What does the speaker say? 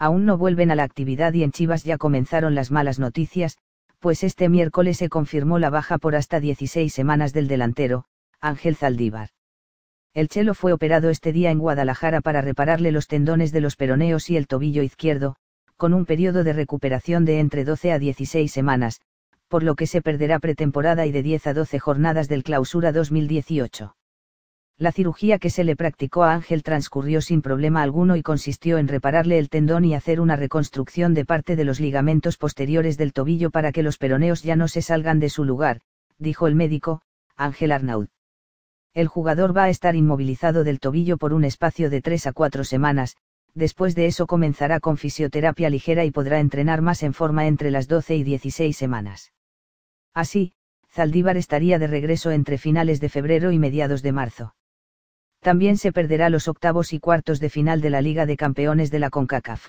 aún no vuelven a la actividad y en Chivas ya comenzaron las malas noticias, pues este miércoles se confirmó la baja por hasta 16 semanas del delantero, Ángel Zaldívar. El Chelo fue operado este día en Guadalajara para repararle los tendones de los peroneos y el tobillo izquierdo, con un periodo de recuperación de entre 12 a 16 semanas, por lo que se perderá pretemporada y de 10 a 12 jornadas del clausura 2018. La cirugía que se le practicó a Ángel transcurrió sin problema alguno y consistió en repararle el tendón y hacer una reconstrucción de parte de los ligamentos posteriores del tobillo para que los peroneos ya no se salgan de su lugar, dijo el médico, Ángel Arnaud. El jugador va a estar inmovilizado del tobillo por un espacio de tres a cuatro semanas, después de eso comenzará con fisioterapia ligera y podrá entrenar más en forma entre las 12 y 16 semanas. Así, Zaldívar estaría de regreso entre finales de febrero y mediados de marzo también se perderá los octavos y cuartos de final de la Liga de Campeones de la CONCACAF.